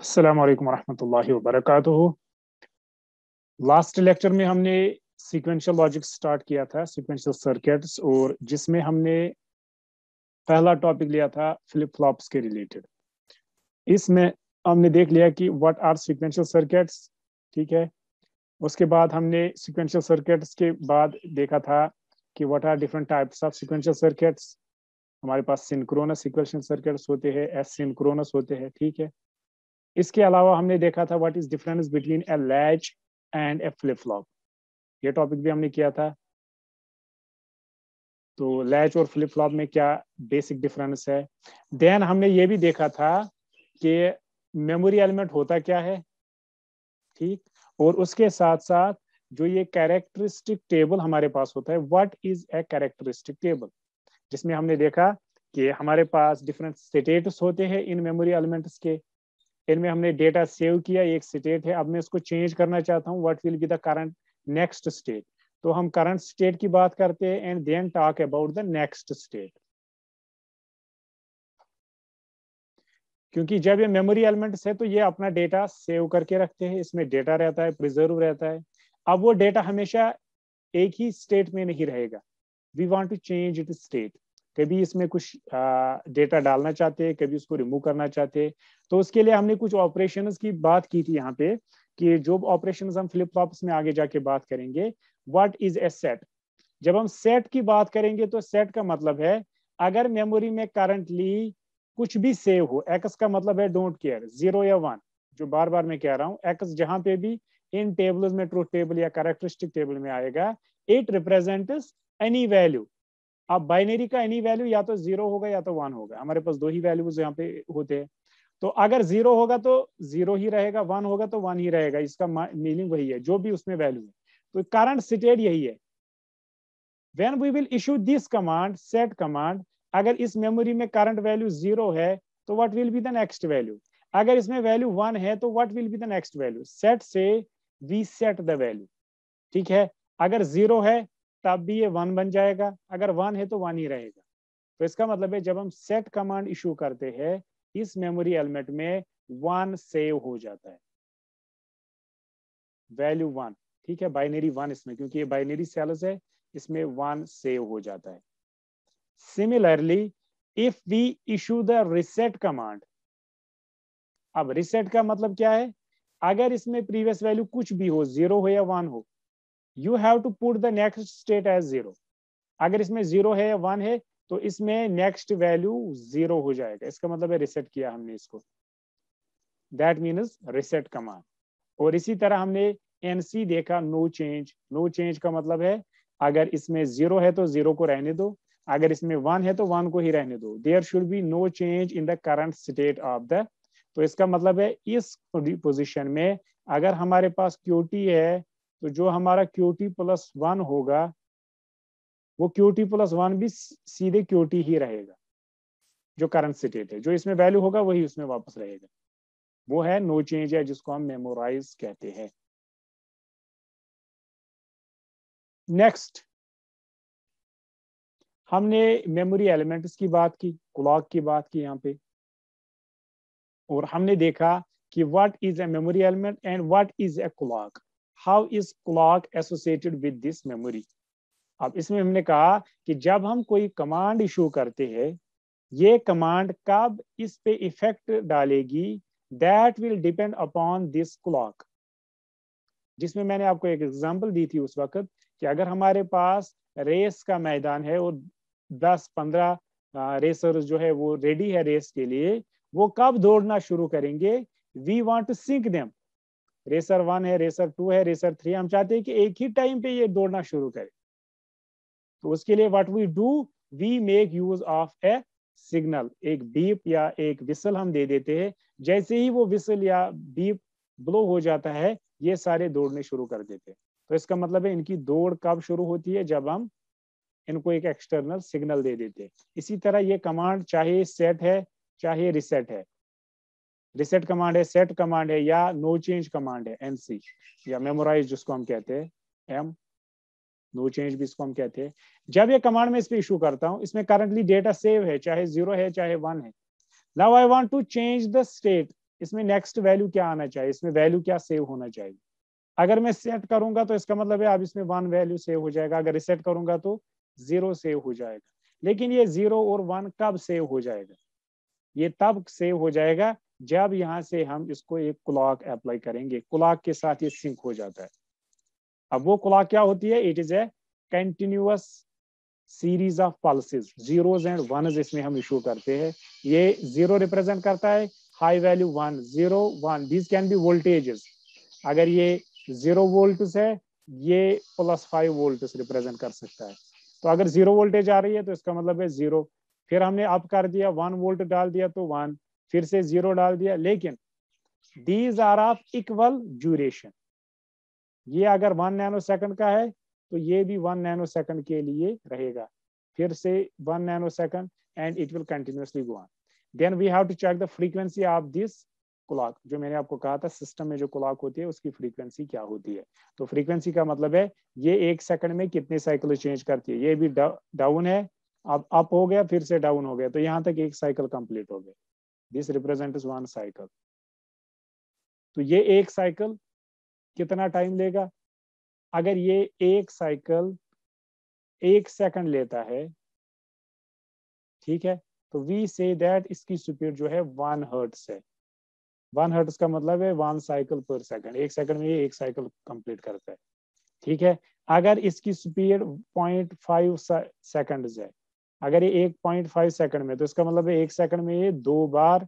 अस्सलाम वालेकुम रहमतुल्लाहि व बरकातुहू लास्ट लेक्चर में हमने sequential लॉजिक स्टार्ट किया था sequential सर्किट्स और जिसमें हमने पहला टॉपिक लिया था फ्लिप फ्लॉप्स के रिलेटेड इसमें हमने देख लिया कि what आर sequential सर्किट्स ठीक है उसके बाद हमने sequential सर्किट्स के बाद देखा था कि what are different types of sequential circuits हमारे पास सिंक्रोनस सीक्वेंशियल सर्किट्स होते हैं एस सिंक्रोनस होते हैं ठीक है इसके अलावा हमने देखा था what is difference between a latch and a flip flop ये टॉपिक भी हमने किया था तो लैच और फ्लिप फ्लॉप में क्या बेसिक डिफरेंस है देन हमने ये भी देखा था कि मेमोरी एलिमेंट होता क्या है ठीक और उसके साथ साथ जो ये कैरेक्टरिस्टिक टेबल हमारे पास होता है what is a characteristic table जिसमें हमने देखा कि हमारे पास डिफरेंट स्टेटस होते हैं इन मेमोरी एलिमेंट्स के इनमें हमने डेटा सेव किया एक स्टेट है अब मैं इसको चेंज करना चाहता हूँ what will be the current next state तो हम करंट स्टेट की बात करते हैं and then talk about the next state क्योंकि जब ये मेमोरी एलिमेंट्स है तो ये अपना डेटा सेव करके रखते हैं इसमें डेटा रहता है प्रिजर्व रहता है अब वो डेटा हमेशा एक ही स्टेट में नहीं रहेगा we want to change it state कभी इसमें कुछ डेटा डालना चाहते हैं कभी उसको रिमूव करना चाहते हैं तो उसके लिए हमने कुछ ऑपरेशन की बात की थी यहाँ पे कि जो ऑपरेशन हम फ्लिप फ्लॉप्स में आगे जाके बात करेंगे व्हाट इज ए सेट जब हम सेट की बात करेंगे तो सेट का मतलब है अगर मेमोरी में करंटली कुछ भी सेव हो एक्स का मतलब है डोंट केयर जीरो या वन जो बार बार मैं कह रहा हूँ एक्स जहां पे भी इन टेबल्स में ट्रूथ टेबल या करेक्टरिस्टिक टेबल में आएगा इट रिप्रेजेंट एनी वैल्यू अब बाइनरी का एनी वैल्यू या तो जीरो होगा या तो वन होगा हमारे पास दो ही वैल्यूज यहाँ पे होते हैं तो अगर जीरो होगा तो जीरो ही रहेगा वन होगा तो वन ही रहेगा इसका मीनिंग वही है जो भी उसमें वैल्यू है तो करंट स्टेट यही है when we will issue this command set command अगर इस मेमोरी में करंट वैल्यू जीरो है तो what will be the next value अगर इसमें वैल्यू वन है तो what will be the next value set से वी सेट द वैल्यू ठीक है अगर जीरो है तब भी ये वन बन जाएगा अगर वन है तो वन ही रहेगा तो इसका मतलब है जब हम सेट कमांड इशू करते हैं इस मेमोरी एलिमेंट में वन सेव हो जाता है वैल्यू वन ठीक है बाइनरी वन इसमें क्योंकि ये बाइनरी सेल्स है इसमें वन सेव हो जाता है similarly if we issue the reset command अब रिसेट का मतलब क्या है अगर इसमें प्रीवियस वैल्यू कुछ भी हो जीरो हो या वन हो you have to put the next state as zero अगर इसमें जीरो है या वन है तो इसमें नेक्स्ट वैल्यू जीरो हो जाएगा इसका मतलब है रिसेट किया हमने इसको दैट मीन्स रिसेट कमांड और इसी तरह हमने एनसी देखा नो चेंज नो चेंज का मतलब है अगर इसमें जीरो है तो जीरो को रहने दो अगर इसमें वन है तो वन को ही रहने दो there should be no change in the current state of the तो इसका मतलब है इस पोजिशन में अगर हमारे पास क्यूटी है तो जो हमारा क्यू टी प्लस वन होगा वो क्यू टी प्लस वन भी सीधे क्यू टी ही रहेगा जो करंट स्टेट है जो इसमें वैल्यू होगा वही उसमें वापस रहेगा वो है नो चेंज है जिसको हम मेमोराइज कहते हैं नेक्स्ट हमने मेमोरी एलिमेंट्स की बात की क्लॉक की बात की यहाँ पे और हमने देखा कि what is a memory element and what is a clock how is clock associated with this memory अब इसमें हमने कहा कि जब हम कोई कमांड इशू करते हैं ये कमांड कब इस पे इफेक्ट डालेगी that will depend upon this clock जिसमें मैंने आपको एक एग्जांपल दी थी उस वक्त कि अगर हमारे पास रेस का मैदान है और 10-15 रेसर्स जो है वो रेडी है रेस के लिए वो कब दौड़ना शुरू करेंगे we want to sync them racer one है रेसर टू है रेसर थ्री हम चाहते हैं कि एक ही टाइम पे ये दौड़ना शुरू करे तो उसके लिए what we do we make use of a signal एक बीप या एक विसल हम दे देते हैं जैसे ही वो विसल या बीप ब्लो हो जाता है ये सारे दौड़ने शुरू कर देते हैं तो इसका मतलब है इनकी दौड़ कब शुरू होती है जब हम इनको एक एक्सटर्नल सिग्नल दे देते हैं इसी तरह ये कमांड चाहे सेट है चाहे रिसेट है रिसेट कमांड है सेट कमांड है या नो चेंज कमांड है एनसी या मेमोराइज जिसको हम कहते हैं एम नो चेंज भी इसको हम कहते हैं जब ये कमांड में इस पर इशू करता हूँ इसमें करंटली डेटा सेव है चाहे जीरो है चाहे वन है now I want to change the state इसमें नेक्स्ट वैल्यू क्या आना चाहिए इसमें वैल्यू क्या सेव होना चाहिए अगर मैं सेट करूंगा तो इसका मतलब है अब इसमें वन वैल्यू सेव हो जाएगा अगर रिसेट करूंगा तो जीरो सेव हो जाएगा लेकिन ये जीरो और वन कब सेव हो जाएगा ये तब सेव हो जाएगा जब यहाँ से हम इसको एक क्लॉक अप्लाई करेंगे क्लॉक के साथ ये सिंक हो जाता है अब वो क्लॉक क्या होती है it is a continuous series of pulses zeros and one इसमें हम इशू करते हैं ये जीरो रिप्रेजेंट करता है high value one zero one these can be voltages अगर ये जीरो वोल्ट है ये प्लस फाइव वोल्ट रिप्रेजेंट कर सकता है तो अगर जीरो वोल्टेज आ रही है तो इसका मतलब है जीरो फिर हमने अप कर दिया वन वोल्ट डाल दिया तो वन फिर से जीरो डाल दिया लेकिन these are of equal duration ये अगर वन नैनो सेकंड का है तो ये भी वन नैनो सेकंड के लिए रहेगा फिर से one nano second and it will continuously go on then we have to check the frequency of this clock जो मैंने आपको कहा था सिस्टम में जो क्लॉक होती है उसकी फ्रीक्वेंसी क्या होती है तो फ्रीक्वेंसी का मतलब है ये एक सेकंड में कितने साइकिल चेंज करती है ये भी डाउन है अब अप हो गया फिर से डाउन हो गया तो यहाँ तक एक साइकिल कंप्लीट हो गया दिस रिप्रेजेंट वन साइकिल तो ये एक साइकिल कितना टाइम लेगा अगर ये एक साइकिल एक सेकंड लेता है ठीक है तो वी से दैट इसकी स्पीड जो है वन हर्ट्स है वन हर्ट्स का मतलब है वन साइकिल पर सेकंड एक सेकंड में ये एक साइकिल कंप्लीट करता है ठीक है अगर इसकी स्पीड पॉइंट फाइव सेकेंड है अगर ये एक पॉइंट फाइव सेकंड में तो इसका मतलब है एक सेकंड में ये दो बार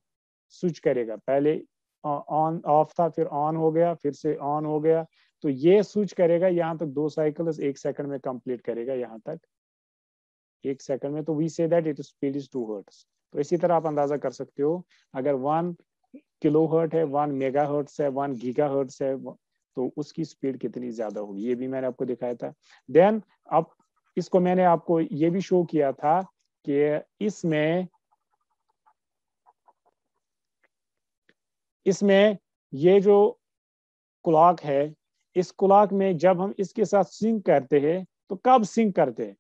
स्विच करेगा पहले ऑन ऑफ था फिर ऑन हो गया फिर से ऑन हो गया तो ये स्विच करेगा यहाँ तक दो साइकिल एक सेकंड में कंप्लीट करेगा यहाँ तक एक सेकंड में तो we say that it speed is two hertz तो इसी तरह आप अंदाजा कर सकते हो अगर वन किलो हर्ट है वन मेगा हर्ट्स है वन गीगा हर्ट्स है तो उसकी स्पीड कितनी ज्यादा होगी ये भी मैंने आपको दिखाया था देन अब इसको मैंने आपको ये भी शो किया था कि इसमें इसमें ये जो क्लॉक है इस क्लॉक में जब हम इसके साथ सिंक करते हैं तो कब सिंक करते हैं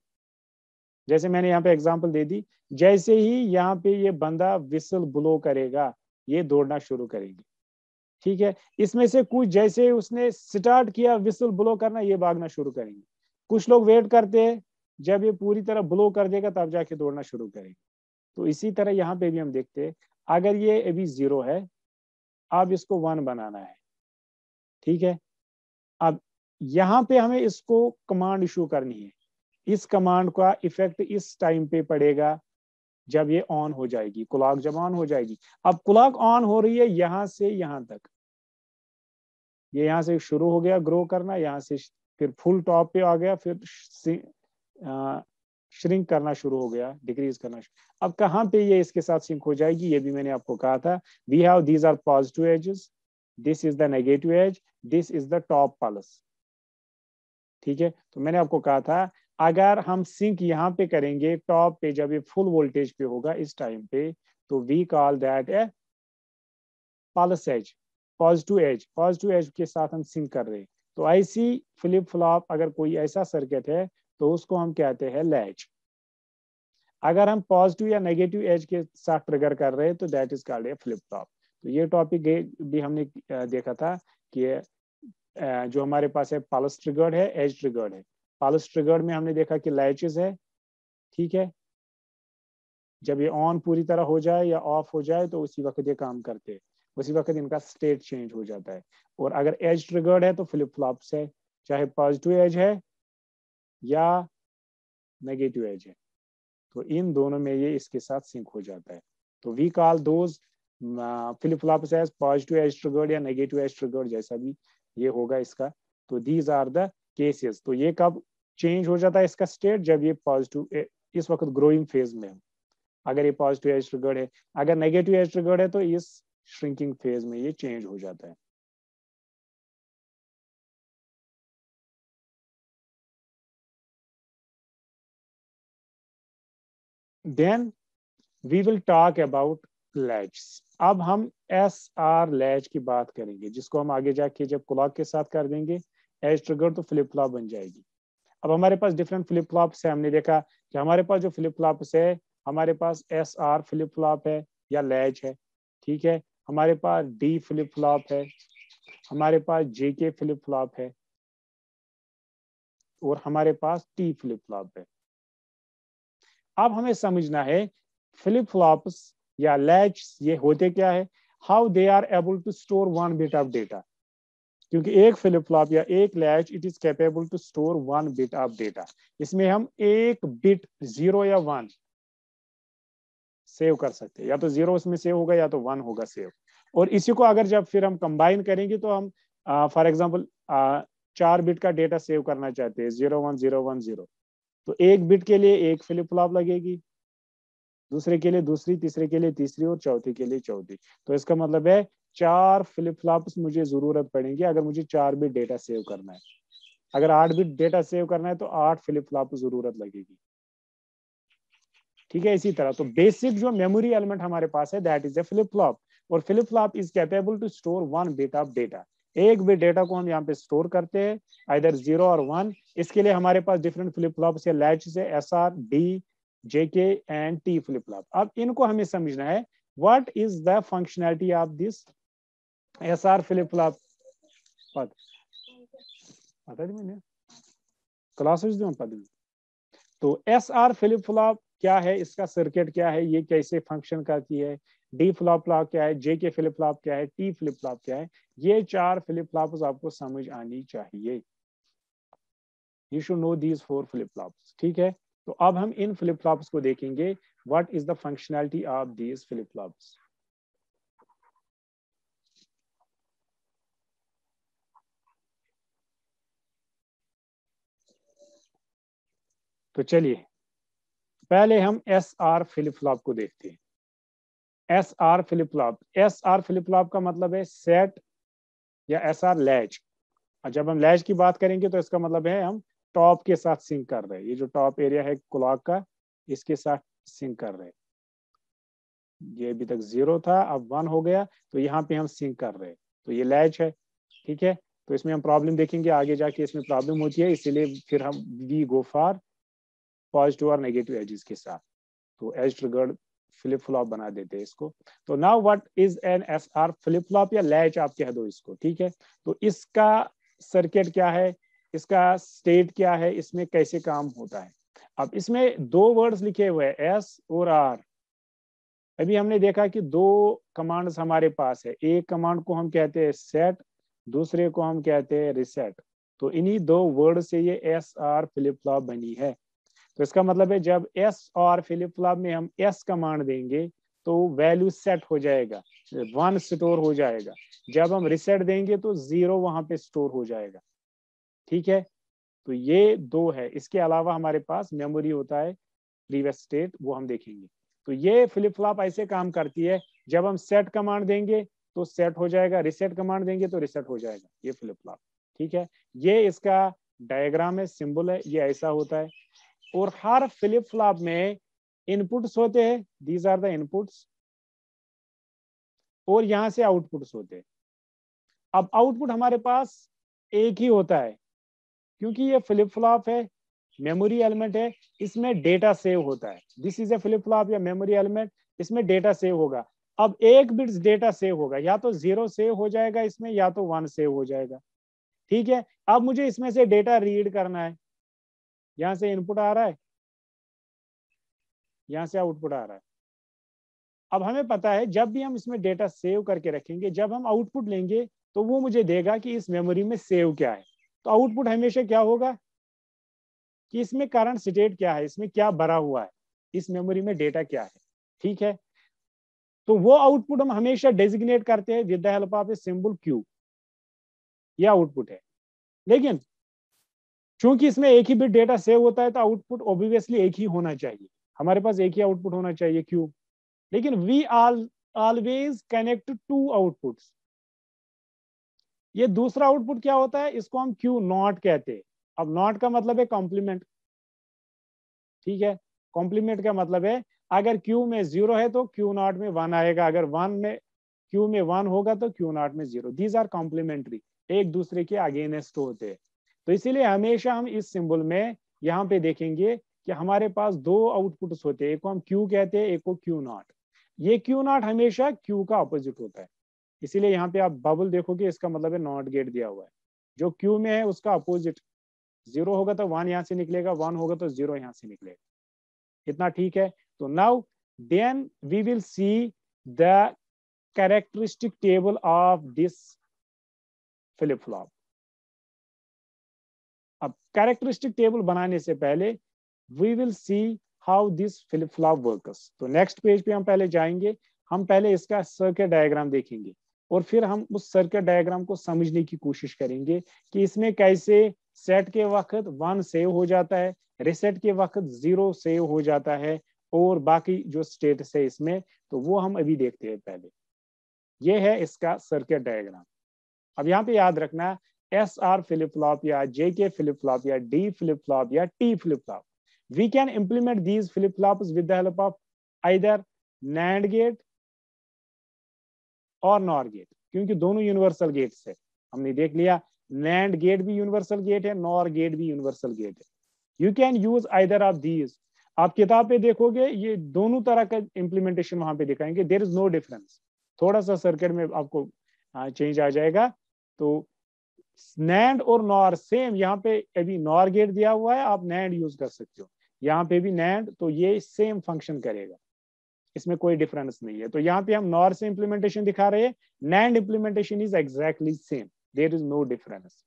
जैसे मैंने यहाँ पे एग्जांपल दे दी जैसे ही यहाँ पे ये बंदा विसल ब्लो करेगा ये दौड़ना शुरू करेगी ठीक है इसमें से कुछ जैसे उसने स्टार्ट किया विसल ब्लो करना ये भागना शुरू करेंगे कुछ लोग वेट करते हैं जब ये पूरी तरह ब्लो कर देगा तब जाके दौड़ना शुरू करेंगे तो इसी तरह यहाँ पे भी हम देखते हैं अगर ये अभी जीरो है अब इसको वन बनाना है ठीक है अब यहाँ पे हमें इसको कमांड इशू करनी है इस कमांड का इफेक्ट इस टाइम पे पड़ेगा जब ये ऑन हो जाएगी क्लॉक जब ऑन हो जाएगी अब क्लॉक ऑन हो रही है यहां से यहां तक ये यह यहां से शुरू हो गया ग्रो करना यहां से फिर फुल टॉप पे आ गया फिर श्रिंक करना शुरू हो गया डिक्रीज करना शुरू अब कहाँ पे ये इसके साथ सिंक हो जाएगी ये भी मैंने आपको कहा था we have these are positive edges this is the negative edge this is the top pulse ठीक है तो मैंने आपको कहा था अगर हम सिंक यहाँ पे करेंगे टॉप पे जब ये फुल वोल्टेज पे होगा इस टाइम पे तो we call that a pulse as positive edge positive edge के साथ हम सिंक कर रहे हैं तो ऐसी फ्लिप फ्लॉप अगर कोई ऐसा सर्किट है तो उसको हम कहते हैं लैच अगर हम पॉजिटिव या नेगेटिव एज के साथ ट्रिगर कर रहे हैं तो that is called a flip flop तो ये टॉपिक भी हमने देखा था कि जो हमारे पास है पालस ट्रिगर्ड है एज ट्रिगर्ड है पालस ट्रिगर्ड में हमने देखा कि लैचेज है ठीक है जब ये ऑन पूरी तरह हो जाए या ऑफ हो जाए तो उसी वक्त ये काम करते हैं उसी वक्त इनका स्टेट चेंज हो जाता है और अगर एज ट्रिगर्ड है तो फ्लिप फ्लॉप्स है चाहे पॉजिटिव एज है या नेगेटिव एज है तो इन दोनों में ये इसके साथ सिंक हो जाता है तो we call those flip flops as positive edge triggered या नेगेटिव एज ट्रिगर्ड जैसा भी ये होगा इसका तो दीज आर द केसेस तो ये कब चेंज हो जाता है इसका स्टेट जब ये पॉजिटिव इस वक्त ग्रोइंग फेज में हो अगर ये पॉजिटिव एज ट्रिगर्ड है अगर नेगेटिव एज ट्रिगर्ड है तो इस श्रिंकिंग फेज में ये चेंज हो जाता है then we will talk about latch अब हम एस आर लैच की बात करेंगे जिसको हम आगे जाके जब क्लॉक के साथ कर देंगे एज ट्रिगर तो फ्लिप फ्लॉप बन जाएगी अब हमारे पास डिफरेंट फ्लिप फ्लॉप्स है हमने देखा कि हमारे पास जो फ्लिप फ्लॉप्स है हमारे पास एस आर फ्लिप फ्लॉप है या लैच है ठीक है हमारे पास डी फ्लिप फ्लॉप है हमारे पास जे के फ्लिप फ्लॉप है और हमारे पास टी फ्लिप फ्लॉप है अब हमें समझना है फ्लिप फ्लॉप्स या लैच ये होते क्या है how they are able to store one bit of data क्योंकि एक फ्लिप फ्लॉप या एक latch it is capable to store one bit of data इसमें हम एक बिट जीरो या वन सेव कर सकते हैं या तो जीरो इसमें सेव होगा या तो वन होगा सेव और इसी को अगर जब फिर हम कंबाइन करेंगे तो हम फॉर एग्जाम्पल चार बिट का डेटा सेव करना चाहते हैं zero one zero one zero तो एक बिट के लिए एक फ्लिप फ्लॉप लगेगी दूसरे के लिए दूसरी तीसरे के लिए तीसरी और चौथी के लिए चौथी तो इसका मतलब है चार फ्लिप फ्लॉप मुझे जरूरत पड़ेंगी अगर मुझे चार बिट डेटा सेव करना है अगर आठ बिट डेटा सेव करना है तो आठ फ्लिप फ्लॉप जरूरत लगेगी ठीक है इसी तरह तो बेसिक जो मेमोरी एलिमेंट हमारे पास है that is a flip flop और flip flop is capable to store one bit of data एक भी डेटा को हम यहाँ पे स्टोर करते हैं आइर जीरो और वन इसके लिए हमारे पास डिफरेंट फ्लिप फ्लॉप से लैच से S R D J K and T flip flop अब इनको हमें समझना है what is the functionality of this S R flip flop पता मैंने क्लासेस दो पद तो एस आर फ्लिप फ्लॉप क्या है इसका सर्किट क्या है ये कैसे फंक्शन करती है डी फ्लॉप फ्लॉप क्या है जे के फ्लिप फ्लॉप क्या है टी फ्लिप फ्लॉप क्या है ये चार फ्लिप फ्लॉप आपको समझ आनी चाहिए you should know these four flip flop ठीक है तो अब हम इन फ्लिप फ्लॉप्स को देखेंगे what is the functionality of these flip flops तो चलिए पहले हम एस आर फिलिप्लॉप को देखते हैं S R flip S R flip का मतलब है सेट या एस आर लैच और जब हम लैच की बात करेंगे तो इसका मतलब है हम टॉप के साथ सिंक कर रहे हैं ये जो टॉप एरिया है क्लॉक का इसके साथ सिंक कर रहे हैं ये अभी तक जीरो था अब वन हो गया तो यहाँ पे हम सिंक कर रहे हैं तो ये लैच है ठीक है तो इसमें हम प्रॉब्लम देखेंगे आगे जाके इसमें प्रॉब्लम होती है इसीलिए फिर हम वी गो फॉर पॉजिटिव और नेगेटिव एजेस के साथ तो एज ट्रिगर्ड फ्लिप फ्लॉप बना देते हैं इसको तो now what is an F R flip flop या लैच आप कह दो इसको ठीक है तो इसका सर्किट क्या है इसका स्टेट क्या है इसमें कैसे काम होता है अब इसमें दो वर्ड्स लिखे हुए हैं एस और आर अभी हमने देखा कि दो कमांड्स हमारे पास है एक कमांड को हम कहते हैं सेट दूसरे को हम कहते हैं रिसेट तो इन्हीं दो वर्ड से ये एस आर फ्लिप फ्लॉप बनी है तो इसका मतलब है जब एस और फिलिप फ्लॉप में हम एस कमांड देंगे तो वैल्यू सेट हो जाएगा वन स्टोर हो जाएगा जब हम रिसेट देंगे तो जीरो वहां पे स्टोर हो जाएगा ठीक है तो ये दो है इसके अलावा हमारे पास मेमोरी होता है प्रीवियस स्टेट वो हम देखेंगे तो ये फ्लिप फ्लॉप ऐसे काम करती है जब हम सेट कमांड देंगे तो सेट हो जाएगा रिसेट कमांड देंगे तो रिसेट हो जाएगा ये फ्लिप फ्लॉप ठीक है ये इसका डायग्राम है सिंबल है ये ऐसा होता है और हर फ्लिप फ्लॉप में इनपुट्स होते हैं दीज आर द इनपुट्स और यहां से आउटपुट्स होते हैं अब आउटपुट हमारे पास एक ही होता है क्योंकि ये फ्लिप फ्लॉप है मेमोरी एलिमेंट है इसमें डेटा सेव होता है this is a flip flop या मेमोरी एलिमेंट इसमें डेटा सेव होगा अब एक बिट्स डेटा सेव होगा या तो जीरो सेव हो जाएगा इसमें या तो वन सेव हो जाएगा ठीक है अब मुझे इसमें से डेटा रीड करना है यहां से इनपुट आ रहा है यहां से आउटपुट आ रहा है अब हमें पता है जब भी हम इसमें डेटा सेव करके रखेंगे जब हम आउटपुट लेंगे तो वो मुझे देगा कि इस मेमोरी में सेव क्या है तो आउटपुट हमेशा क्या होगा कि इसमें करंट स्टेट क्या है इसमें क्या भरा हुआ है इस मेमोरी में डेटा क्या है ठीक है तो वो आउटपुट हम हमेशा डेजिग्नेट करते हैं with the help of a symbol Q ये आउटपुट है लेकिन चूंकि इसमें एक ही बिट डेटा सेव होता है तो आउटपुट ऑब्वियसली एक ही होना चाहिए हमारे पास एक ही आउटपुट होना चाहिए क्यों लेकिन we all always connect to output ये दूसरा आउटपुट क्या होता है इसको हम क्यू नॉट कहते हैं अब नॉट का मतलब है कॉम्प्लीमेंट ठीक है कॉम्प्लीमेंट का मतलब है अगर क्यू में जीरो है तो क्यू नॉट में वन आएगा अगर वन में क्यू में वन होगा तो क्यू नॉट में जीरो दीज आर कॉम्प्लीमेंट्री एक दूसरे के अगेनेस्ट होते हैं तो इसीलिए हमेशा हम इस सिंबल में यहाँ पे देखेंगे कि हमारे पास दो आउटपुट्स होते हैं एक को हम क्यू कहते हैं एक को क्यू नॉट ये क्यू नॉट हमेशा क्यू का अपोजिट होता है इसीलिए यहाँ पे आप बबल देखोगे इसका मतलब है नॉट गेट दिया हुआ है जो क्यू में है उसका अपोजिट जीरो होगा तो वन यहाँ से निकलेगा वन होगा तो जीरो यहाँ से निकलेगा इतना ठीक है तो now then we will see the characteristic table of this flip flop characteristic table बनाने से पहले we will see how this flip flop works तो नेक्स्ट पेज पे हम पहले जाएंगे हम पहले इसका सर्किट डायग्राम देखेंगे और फिर हम उस सर्किट डायग्राम को समझने की कोशिश करेंगे कि इसमें कैसे सेट के वक्त वन सेव हो जाता है रिसेट के वक्त जीरो सेव हो जाता है और बाकी जो स्टेटस है इसमें तो वो हम अभी देखते हैं पहले ये है इसका सर्किट डायग्राम अब यहाँ पे याद रखना एस आर flip या जे के flip या डी flip या T flip we can can these these flip flops with the help of either और नॉर गेट क्योंकि दोनों यूनिवर्सल गेट है हमने देख लिया नैंड गेट भी यूनिवर्सल गेट है नॉर गेट भी यूनिवर्सल गेट है you can use either of these आप किताब पे देखोगे ये दोनों तरह का इम्प्लीमेंटेशन वहां पे दिखाएंगे देर इज नो डिफरेंस थोड़ा सा सर्किट में आपको चेंज हाँ, आ जाएगा तो नैंड और नॉर सेम यहाँ पे अभी नॉर गेट दिया हुआ है आप नैंड यूज कर सकते हो यहाँ पे भी नैंड तो ये सेम फंक्शन करेगा इसमें कोई डिफरेंस नहीं है तो यहाँ पे हम नॉर से इम्प्लीमेंटेशन दिखा रहे हैं NAND implementation is actually same there is no difference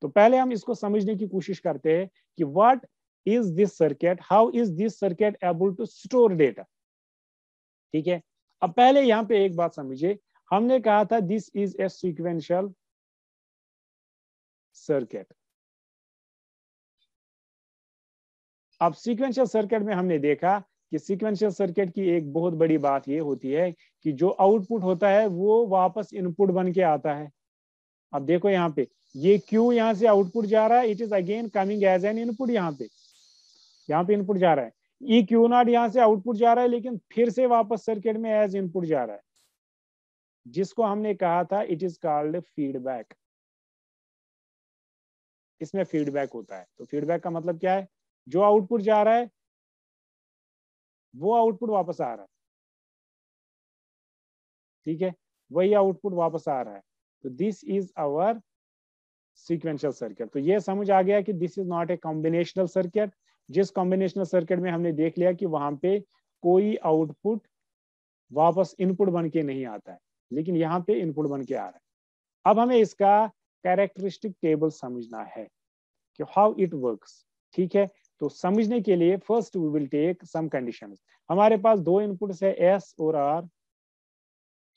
तो पहले हम इसको समझने की कोशिश करते हैं कि what is this circuit how is this circuit able to store data ठीक है अब पहले यहाँ पे एक बात समझिए हमने कहा था this is a sequential circuit अब सीक्वेंशियल सर्किट में हमने देखा कि सीक्वेंशियल सर्किट की एक बहुत बड़ी बात यह होती है कि जो आउटपुट होता है वो वापस इनपुट बन के आता है अब देखो यहाँ पे ये क्यू यहाँ से आउटपुट जा रहा है it is again coming as an input यहाँ पे यहाँ पे इनपुट जा रहा है ई क्यू नॉट यहाँ से आउटपुट जा रहा है लेकिन फिर से वापस सर्किट में एज इनपुट जा रहा है जिसको हमने कहा था इट इज कॉल्ड फीडबैक इसमें फीडबैक होता है तो फीडबैक का मतलब क्या है जो आउटपुट जा रहा है वो आउटपुट वापस आ रहा है ठीक है वही आउटपुट वापस आ रहा है तो this is our sequential circuit तो ये समझ आ गया कि this is not a combinational circuit जिस कॉम्बिनेशनल सर्किट में हमने देख लिया कि वहां पे कोई आउटपुट वापस इनपुट बन के नहीं आता है लेकिन यहाँ पे इनपुट बन के आ रहा है अब हमें इसका कैरेक्टरिस्टिक टेबल समझना है कि हाउ इट वर्क्स ठीक है तो समझने के लिए first we will take some conditions हमारे पास दो इनपुट्स है एस और आर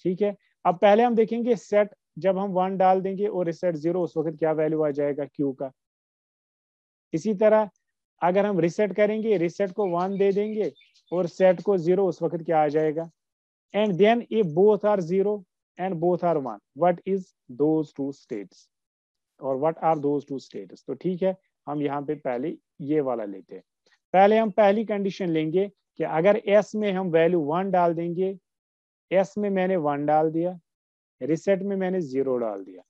ठीक है अब पहले हम देखेंगे सेट जब हम वन डाल देंगे और रिसेट जीरो उस वक्त क्या वैल्यू आ जाएगा क्यू का इसी तरह अगर हम रिसेट करेंगे रिसेट को वन दे देंगे और सेट को जीरो उस वक्त क्या आ जाएगा and then if both are zero and both are one what is those two states और what are those two status तो ठीक है हम यहाँ पे पहले ये वाला लेते हैं पहले हम पहली कंडीशन लेंगे कि अगर एस में हम वैल्यू वन डाल देंगे एस में मैंने वन डाल दिया रिसेट में मैंने जीरो डाल दिया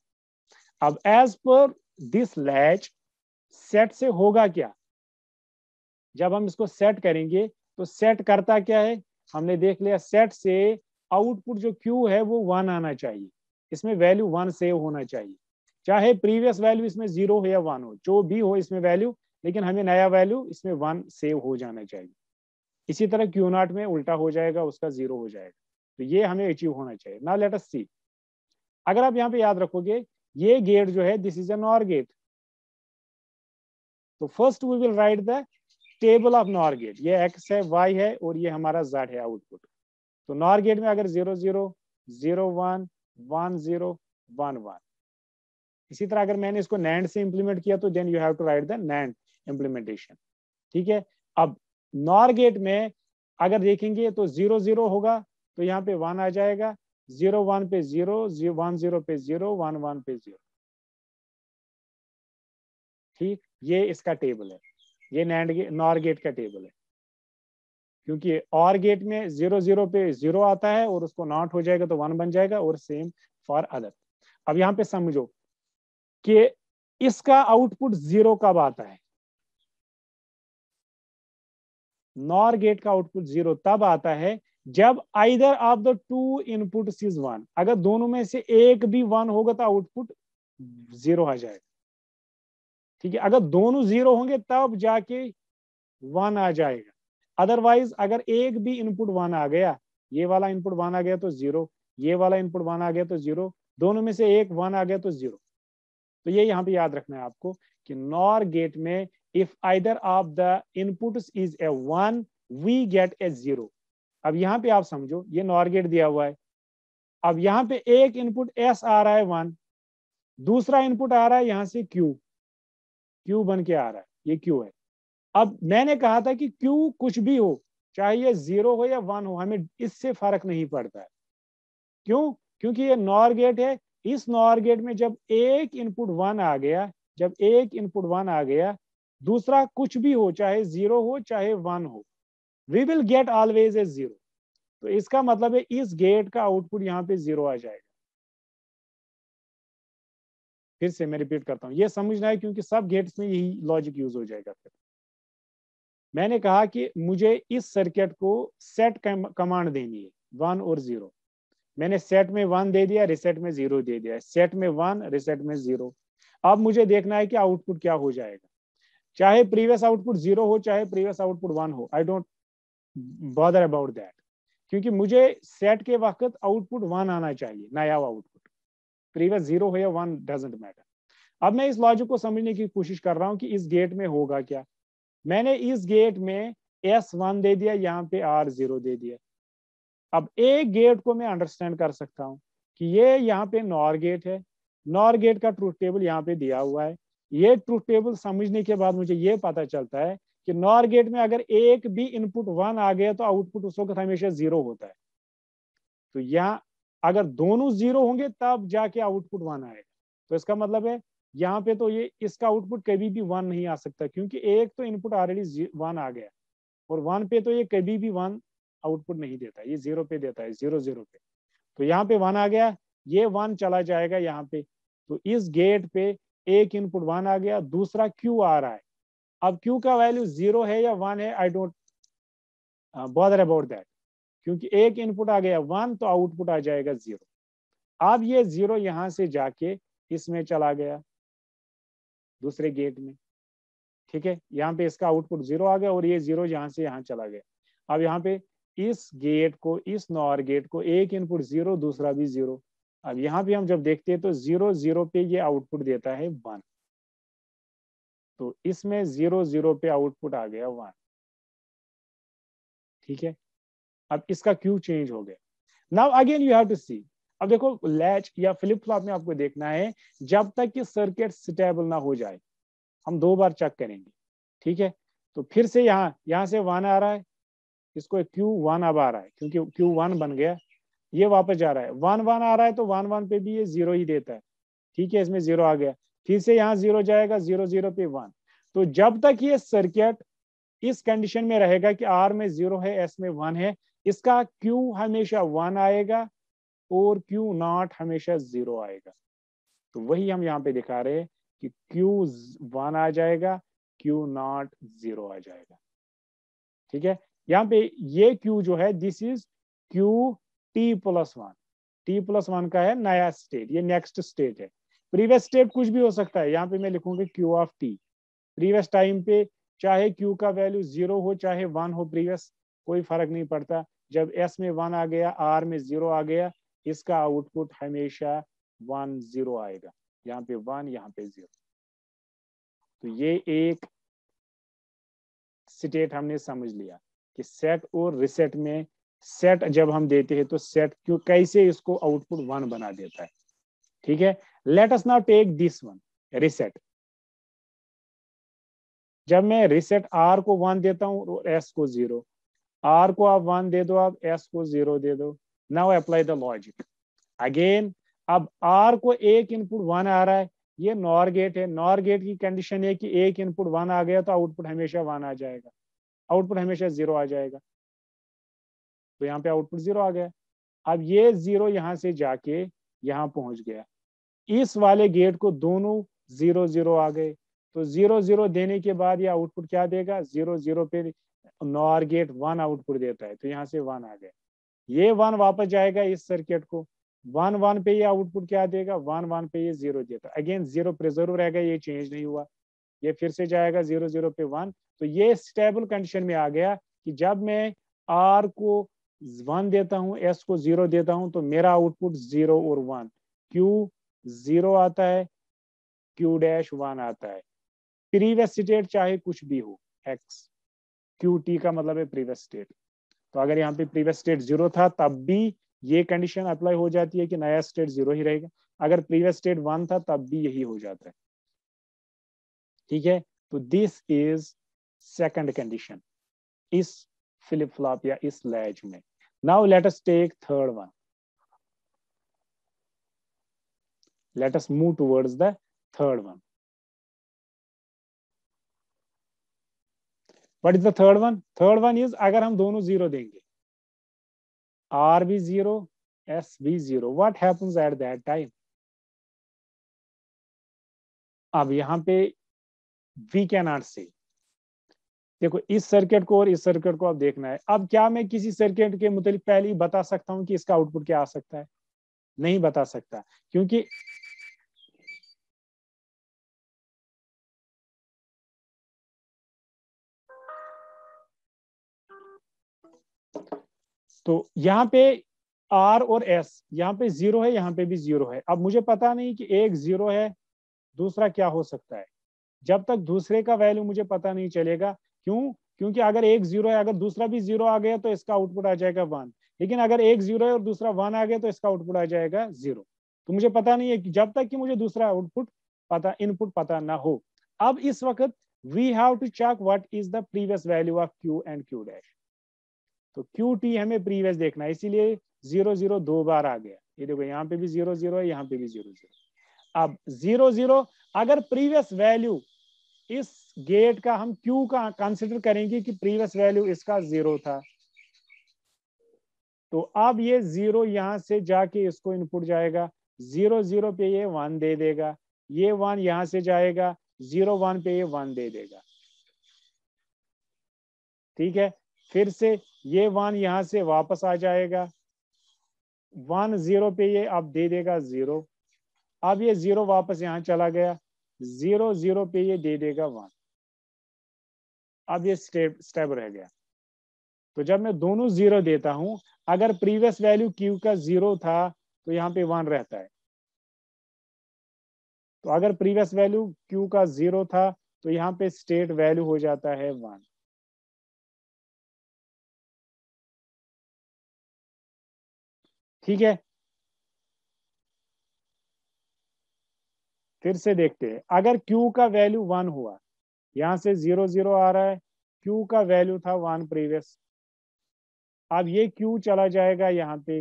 अब as per this latch set से होगा क्या जब हम इसको सेट करेंगे तो सेट करता क्या है हमने देख लिया सेट से आउटपुट जो क्यू है वो वन आना चाहिए इसमें वैल्यू वन सेव होना चाहिए चाहे प्रीवियस वैल्यू इसमें जीरो हो या वन हो जो भी हो इसमें वैल्यू लेकिन हमें नया वैल्यू इसमें वन सेव हो जाना चाहिए इसी तरह क्यू नॉट में उल्टा हो जाएगा उसका जीरो हो जाएगा तो ये हमें अचीव होना चाहिए ना लेट अस सी अगर आप यहाँ पे याद रखोगे ये गेट जो है this is a NOR gate तो first we will write the table of NOR gate ये एक्स है वाई है और ये हमारा जेड है आउटपुट तो नॉर गेट में अगर zero zero zero one one zero one one इसी तरह अगर मैंने इसको नैंड से इम्प्लीमेंट किया तो then you have to write the NAND implementation ठीक है अब नॉर गेट में अगर देखेंगे तो जीरो जीरो होगा तो यहाँ पे वन आ जाएगा जीरो वन पे जीरो वन जीरो पे जीरो वन वन पे जीरो ठीक ये इसका टेबल है ये नैंड नॉर गेट का टेबल है क्योंकि और गेट में जीरो जीरो पे जीरो आता है और उसको नॉट हो जाएगा तो वन बन जाएगा और सेम फॉर अदर अब यहाँ पे समझो कि इसका आउटपुट जीरो कब आता है नॉर गेट का आउटपुट जीरो तब आता है जब either of the two input is one अगर दोनों में से एक भी वन होगा तो आउटपुट जीरो आ जाएगा ठीक है अगर दोनों जीरो होंगे तब जाके वन आ जाएगा अदरवाइज अगर एक भी इनपुट वन आ गया ये वाला इनपुट वन आ गया तो जीरो ये वाला इनपुट वन आ गया तो जीरो दोनों में से एक वन आ गया तो जीरो तो ये यहाँ पे याद रखना है आपको कि नॉर गेट में if either of the input is a one we get a zero अब यहाँ पे आप समझो ये नॉर गेट दिया हुआ है अब यहाँ पे एक इनपुट एस आ रहा है वन दूसरा इनपुट आ रहा है यहाँ से क्यू क्यू बन के आ रहा है ये क्यू है अब मैंने कहा था कि क्यू कुछ भी हो चाहे ये जीरो हो या वन हो हमें इससे फर्क नहीं पड़ता है क्यों क्योंकि ये नॉर गेट है इस नॉर गेट में जब एक इनपुट वन आ गया जब एक इनपुट वन आ गया दूसरा कुछ भी हो चाहे जीरो हो चाहे वन हो we will get always a zero तो इसका मतलब है इस गेट का आउटपुट यहाँ पे जीरो आ जाएगा फिर से मैं रिपीट करता हूँ ये समझना है क्योंकि सब गेट्स में यही लॉजिक यूज हो जाएगा फिर मैंने कहा कि मुझे इस सर्किट को सेट कमांड देनी है वन और जीरो मैंने सेट में वन दे दिया रिसेट में जीरो दे दिया सेट में वन रिसेट में जीरो अब मुझे देखना है कि आउटपुट क्या हो जाएगा चाहे प्रीवियस आउटपुट जीरो हो चाहे प्रीवियस आउटपुट वन हो I don't bother about that क्योंकि मुझे सेट के वक्त आउटपुट वन आना चाहिए नया आउटपुट प्रीवियस जीरो हो या वन डजेंट मैटर अब मैं इस लॉजिक को समझने की कोशिश कर रहा हूँ कि इस गेट में होगा क्या मैंने इस गेट में एस वन दे दिया यहाँ पे आर जीरो दे दिया अब एक गेट को मैं अंडरस्टैंड कर सकता हूँ कि ये यहाँ पे नॉर गेट है नॉर गेट का ट्रूथ टेबल यहाँ पे दिया हुआ है ये ट्रूथ टेबल समझने के बाद मुझे ये पता चलता है कि नॉर गेट में अगर एक भी इनपुट वन आ गया तो आउटपुट उस वक्त हमेशा जीरो होता है तो यहाँ अगर दोनों जीरो होंगे तब जाके आउटपुट वन आएगा तो इसका मतलब है यहाँ पे तो ये इसका आउटपुट कभी भी वन नहीं आ सकता क्योंकि एक तो इनपुट ऑलरेडी वन आ गया और वन पे तो ये कभी भी वन आउटपुट नहीं देता है ये जीरो पे देता है जीरो जीरो पे तो यहाँ पे वन आ गया ये वन चला जाएगा यहाँ पे तो इस गेट पे एक इनपुट वन आ गया दूसरा क्यू आ रहा है अब क्यू का वैल्यू जीरो है या वन है I don't bother about that क्योंकि एक इनपुट आ गया वन तो आउटपुट आ जाएगा जीरो अब ये जीरो यहां से जाके इसमें चला गया दूसरे गेट में ठीक है यहाँ पे इसका आउटपुट जीरो आ गया और ये जीरो यहां से यहाँ चला गया अब यहाँ पे इस गेट को इस नॉर गेट को एक इनपुट जीरो दूसरा भी जीरो अब यहाँ पे हम जब देखते हैं तो जीरो जीरो पे ये आउटपुट देता है वन तो इसमें जीरो जीरो पे आउटपुट आ गया वन ठीक है अब इसका क्यू चेंज हो गया now again you have to see अब देखो लैच या फ्लिप फ्लॉप में आपको देखना है जब तक कि सर्किट स्टेबल ना हो जाए हम दो बार चेक करेंगे ठीक है तो फिर से यहाँ यहाँ से वन आ रहा है इसको क्यू वन अब आ रहा है क्योंकि क्यू वन बन गया ये वापस जा रहा है वन वन आ रहा है तो वन वन पे भी ये जीरो ही देता है ठीक है इसमें जीरो आ गया फिर से यहाँ जीरो जाएगा जीरो जीरो पे वन तो जब तक ये सर्किट इस कंडीशन में रहेगा कि आर में जीरो है एस में वन है इसका क्यू हमेशा वन आएगा और क्यू नॉट हमेशा जीरो आएगा तो वही हम यहाँ पे दिखा रहे हैं कि क्यू वन आ जाएगा क्यू नॉट जीरो आ जाएगा ठीक है यहाँ पे ये क्यू जो है this is Q T plus one T plus one का है नया स्टेट ये नेक्स्ट स्टेट है प्रीवियस स्टेट कुछ भी हो सकता है यहाँ पे मैं लिखूंगा Q of T previous time पे चाहे क्यू का वैल्यू जीरो हो चाहे वन हो प्रीवियस कोई फर्क नहीं पड़ता जब एस में वन आ गया आर में जीरो आ गया इसका आउटपुट हमेशा वन जीरो आएगा यहाँ पे वन यहाँ पे जीरो तो ये एक स्टेट हमने समझ लिया कि सेट और रिसेट में सेट जब हम देते हैं तो सेट क्यों कैसे इसको आउटपुट वन बना देता है ठीक है let us now take this one reset जब मैं रिसेट आर को वन देता हूं और एस को जीरो आर को आप वन दे दो आप एस को जीरो दे दो now apply the logic again अब आर को एक इनपुट वन आ रहा है ये नॉर गेट है नॉर गेट की कंडीशन है कि एक इनपुट वन आ गया तो आउटपुट हमेशा वन आ जाएगा आउटपुट हमेशा जीरो आ जाएगा तो यहाँ पे आउटपुट जीरो आ गया अब ये जीरो यहाँ से जाके यहाँ पहुंच गया इस वाले गेट को दोनों जीरो जीरो आ गए तो जीरो जीरो देने के बाद ये आउटपुट क्या देगा जीरो जीरो पे नॉर गेट वन आउटपुट देता है तो यहाँ से वन आ गया ये वन वापस जाएगा इस सर्किट को वन वन पे ये आउटपुट क्या देगा वन वन पे ये जीरो देता अगेन जीरो प्रिजर्व रहेगा ये चेंज नहीं हुआ ये फिर से जाएगा जीरो जीरो पे वन तो ये स्टेबल कंडीशन में आ गया कि जब मैं आर को वन देता हूँ एस को जीरो देता हूँ तो मेरा आउटपुट जीरो और वन क्यू जीरो आता है क्यू डैश वन आता है प्रीवियस स्टेट चाहे कुछ भी हो एक्स क्यू टी का मतलब है प्रीवियस स्टेट तो अगर यहाँ पे प्रीवियस स्टेट जीरो था तब भी ये कंडीशन अप्लाई हो जाती है कि नया स्टेट जीरो ही रहेगा अगर प्रीवियस स्टेट वन था तब भी यही हो जाता है ठीक है तो दिस इज सेकंड कंडीशन इस फ्लिप फ्लॉप या इस लैच में now let's take third one let's move towards the third one what is the third one third one is अगर हम दोनों जीरो देंगे आर भी जीरो एस भी zero what happens at that time अब यहां पे वी कैन आर सी देखो इस सर्किट को और इस सर्किट को अब देखना है अब क्या मैं किसी सर्किट के मुतालिक पहले ही बता सकता हूं कि इसका आउटपुट क्या आ सकता है नहीं बता सकता क्योंकि तो यहां पे आर और एस यहां पे जीरो है यहां पे भी जीरो है अब मुझे पता नहीं कि एक जीरो है दूसरा क्या हो सकता है जब तक दूसरे का वैल्यू मुझे पता नहीं चलेगा क्यों क्योंकि अगर एक जीरो है अगर दूसरा भी जीरो आ गया तो इसका आउटपुट आ जाएगा वन लेकिन अगर एक जीरो है और दूसरा वन आ गया तो इसका आउटपुट आ जाएगा जीरो तो मुझे पता नहीं है कि जब तक कि मुझे दूसरा आउटपुट पता इनपुट पता ना हो अब इस वक्त we have to check what is the previous value of Q and Q dash तो क्यू टी हमें प्रीवियस देखना है इसीलिए जीरो जीरो दो बार आ गया ये देखो यहाँ पे भी जीरो जीरो है यहाँ पे भी जीरो जीरो अब जीरो जीरो अगर प्रीवियस वैल्यू इस गेट का हम क्यू का कंसिडर करेंगे कि प्रीवियस वैल्यू इसका जीरो था तो अब ये जीरो यहां से जाके इसको इनपुट जाएगा जीरो जीरो पे ये वन दे देगा ये वन यहां से जाएगा जीरो वन पे ये वन दे देगा ठीक है फिर से ये वन यहां से वापस आ जाएगा वन जीरो पे ये अब दे देगा जीरो अब ये जीरो वापस यहां चला गया जीरो जीरो पे ये दे देगा वन अब ये स्टेप स्टेप रह गया तो जब मैं दोनों जीरो देता हूं अगर प्रीवियस वैल्यू क्यू का जीरो था तो यहाँ पे वन रहता है तो अगर प्रीवियस वैल्यू क्यू का जीरो था तो यहाँ पे स्टेट वैल्यू हो जाता है वन ठीक है फिर से देखते हैं अगर Q का वैल्यू वन हुआ यहां से जीरो जीरो आ रहा है Q का वैल्यू था वन प्रीवियस अब ये Q चला जाएगा यहाँ पे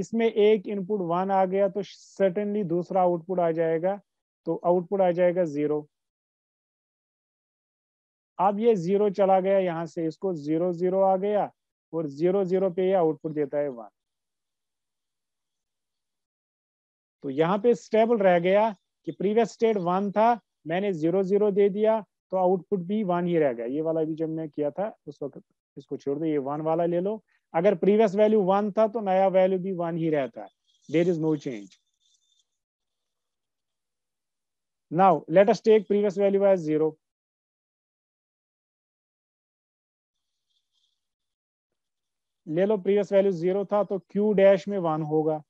इसमें एक इनपुट वन आ गया तो सर्टेनली दूसरा आउटपुट आ जाएगा तो आउटपुट आ जाएगा जीरो अब ये जीरो चला गया यहां से इसको जीरो जीरो आ गया और जीरो जीरो पे ये आउटपुट देता है वन तो यहां पे स्टेबल रह गया कि प्रीवियस स्टेट वन था मैंने जीरो जीरो दे दिया तो आउटपुट भी वन ही रह गया ये वाला भी जब मैं किया था उस वक्त इसको छोड़ दो ये वन वाला ले लो अगर प्रीवियस वैल्यू वन था तो नया वैल्यू भी वन ही रहता है there is no change now let us take previous value as zero ले लो प्रीवियस वैल्यू जीरो था तो क्यू डैश में वन होगा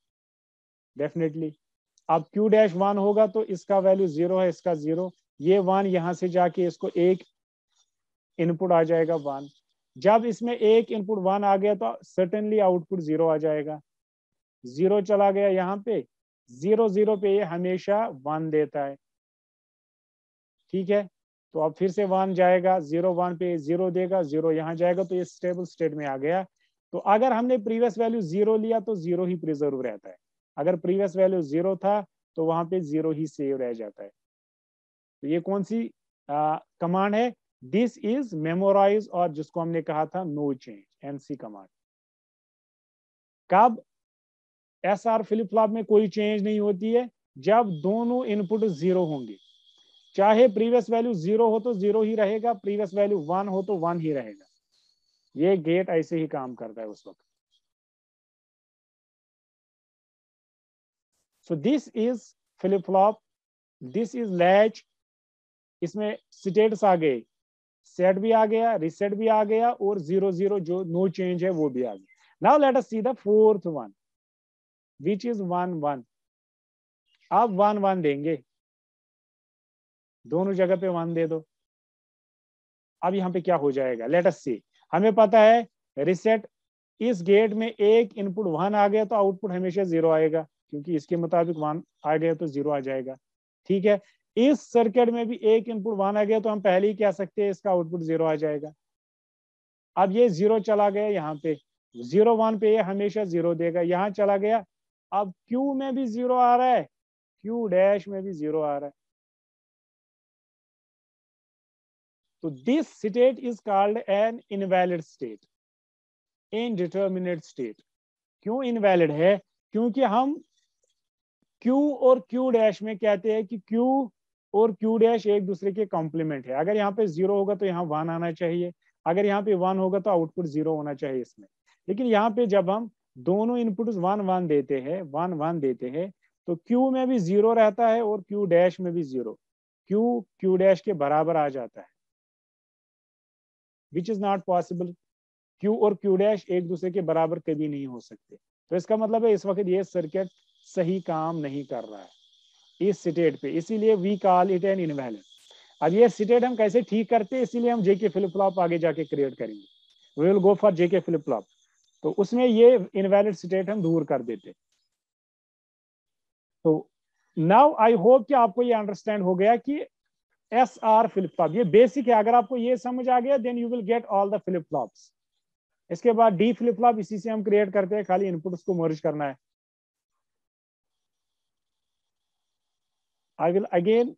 डेफिनेटली अब क्यू डैश वन होगा तो इसका वैल्यू जीरो है इसका जीरो ये वन यहां से जाके इसको एक इनपुट आ जाएगा वन जब इसमें एक इनपुट वन आ गया तो सर्टेनली आउटपुट जीरो आ जाएगा जीरो चला गया यहाँ पे जीरो जीरो पे ये हमेशा वन देता है ठीक है तो अब फिर से वन जाएगा जीरो वन पे जीरो देगा जीरो यहाँ जाएगा तो ये स्टेबल स्टेट में आ गया तो अगर हमने प्रीवियस वैल्यू जीरो लिया तो जीरो ही प्रिजर्व रहता है अगर प्रीवियस वैल्यू जीरो था तो वहां पे जीरो ही सेव रह जाता है तो ये कौन सी कमांड है दिस इज मेमोराइज और जिसको हमने कहा था नो चेंज एनसी कमांड कब एस आर फ्लिप फ्लॉप में कोई चेंज नहीं होती है जब दोनों इनपुट जीरो होंगे चाहे प्रीवियस वैल्यू जीरो हो तो जीरो ही रहेगा प्रीवियस वैल्यू वन हो तो वन ही रहेगा ये गेट ऐसे ही काम करता है उस वक्त so this is flip flop this is latch इसमें स्टेटस आ गए सेट भी आ गया रिसेट भी आ गया और जीरो जीरो जो नो चेंज है वो भी आ गया now let us see the fourth one which is one one आप वन वन देंगे दोनों जगह पे वन दे दो अब यहां पे क्या हो जाएगा लेट अस सी हमें पता है रिसेट इस गेट में एक इनपुट वन आ गया तो आउटपुट हमेशा जीरो आएगा क्योंकि इसके मुताबिक वन आ गया तो जीरो आ जाएगा ठीक है इस सर्किट में भी एक इनपुट वन आ गया तो हम पहले ही कह सकते हैं इसका आउटपुट जीरो आ जाएगा अब ये जीरो चला गया यहाँ पे जीरो वन पे ये हमेशा जीरो देगा यहाँ चला गया अब क्यू में भी जीरो आ रहा है क्यू डैश में भी जीरो आ रहा है तो this state is called an invalid state indeterminate state क्यों इनवैलिड है क्योंकि हम क्यू और क्यू डैश में कहते हैं कि क्यू और क्यू डैश एक दूसरे के कॉम्प्लीमेंट है अगर यहाँ पे जीरो होगा तो यहाँ वन आना चाहिए अगर यहाँ पे वन होगा तो आउटपुट जीरो होना चाहिए इसमें लेकिन यहाँ पे जब हम दोनों इनपुट वन वन देते हैं वन वन देते हैं तो क्यू में भी जीरो रहता है और क्यू डैश में भी जीरो क्यू क्यू डैश के बराबर आ जाता है which is not possible Q और क्यू डैश एक दूसरे के बराबर कभी नहीं हो सकते तो इसका मतलब है इस वक्त ये सर्किट सही काम नहीं कर रहा है इस स्टेट पे इसीलिए we call it an invalid अब ये स्टेट हम कैसे ठीक करते हैं इसीलिए हम जेके फ्लिप फ्लॉप आगे जाके क्रिएट करेंगे we will go for J K flip flop तो उसमें ये इनवैलिड स्टेट हम दूर कर देते तो नाउ आई होप कि आपको ये अंडरस्टैंड हो गया कि एस आर फ्लिप फ्लॉप ये बेसिक है अगर आपको ये समझ आ गया then you will get all the flip flop इसके बाद डी फ्लिप फ्लॉप इसी से हम क्रिएट करते हैं खाली इनपुट को मर्ज करना है I will again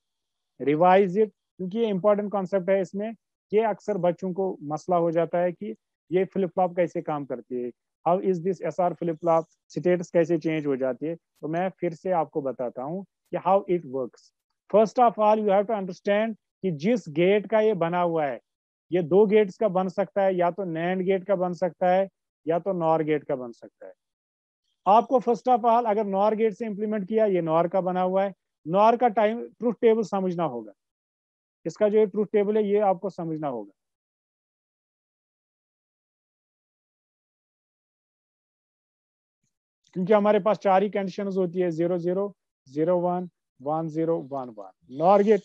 revise it क्योंकि ये इंपॉर्टेंट कॉन्सेप्ट है इसमें ये अक्सर बच्चों को मसला हो जाता है कि ये फ्लिप फ्लॉप कैसे काम करती है how is this S R flip flop status कैसे चेंज हो जाती है तो मैं फिर से आपको बताता हूँ कि how it work first of all you have to understand कि जिस गेट का ये बना हुआ है ये दो गेट्स का बन सकता है या तो नैंड गेट का बन सकता है या तो नॉर गेट का बन सकता है आपको फर्स्ट ऑफ ऑल अगर नॉर गेट से इंप्लीमेंट किया ये नॉर का बना हुआ है नॉर का टाइम ट्रूथ टेबल समझना होगा इसका जो ट्रूथ टेबल है ये आपको समझना होगा क्योंकि हमारे पास चार ही कंडीशन होती है zero zero zero one one zero one one NOR gate